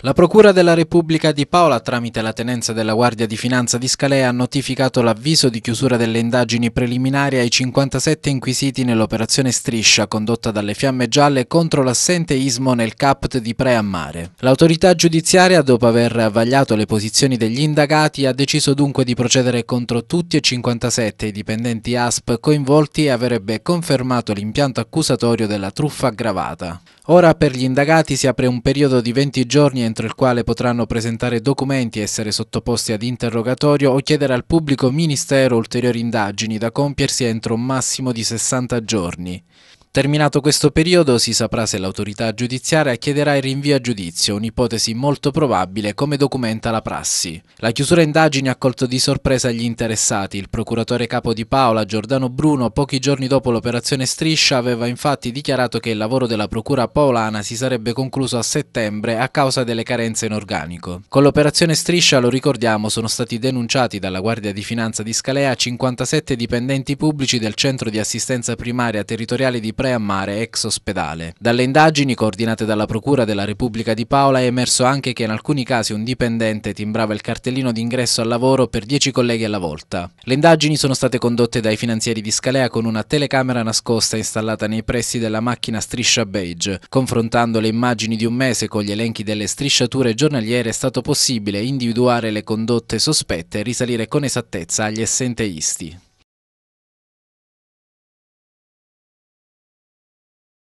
La Procura della Repubblica di Paola, tramite la tenenza della Guardia di Finanza di Scalea, ha notificato l'avviso di chiusura delle indagini preliminari ai 57 inquisiti nell'operazione Striscia, condotta dalle Fiamme Gialle contro l'assenteismo nel CAPT di Preammare. L'autorità giudiziaria, dopo aver vagliato le posizioni degli indagati, ha deciso dunque di procedere contro tutti e 57 i dipendenti ASP coinvolti e avrebbe confermato l'impianto accusatorio della truffa aggravata. Ora per gli indagati si apre un periodo di 20 giorni entro il quale potranno presentare documenti, essere sottoposti ad interrogatorio o chiedere al pubblico ministero ulteriori indagini da compiersi entro un massimo di 60 giorni. Terminato questo periodo si saprà se l'autorità giudiziaria chiederà il rinvio a giudizio, un'ipotesi molto probabile come documenta la prassi. La chiusura indagini ha colto di sorpresa gli interessati. Il procuratore capo di Paola, Giordano Bruno, pochi giorni dopo l'operazione Striscia aveva infatti dichiarato che il lavoro della procura paolana si sarebbe concluso a settembre a causa delle carenze in organico. Con l'operazione Striscia, lo ricordiamo, sono stati denunciati dalla Guardia di Finanza di Scalea 57 dipendenti pubblici del centro di assistenza primaria territoriale di Pre Mare a Mare, ex ospedale. Dalle indagini coordinate dalla Procura della Repubblica di Paola è emerso anche che in alcuni casi un dipendente timbrava il cartellino d'ingresso al lavoro per 10 colleghi alla volta. Le indagini sono state condotte dai finanzieri di Scalea con una telecamera nascosta installata nei pressi della macchina striscia beige. Confrontando le immagini di un mese con gli elenchi delle strisciature giornaliere è stato possibile individuare le condotte sospette e risalire con esattezza agli essenteisti.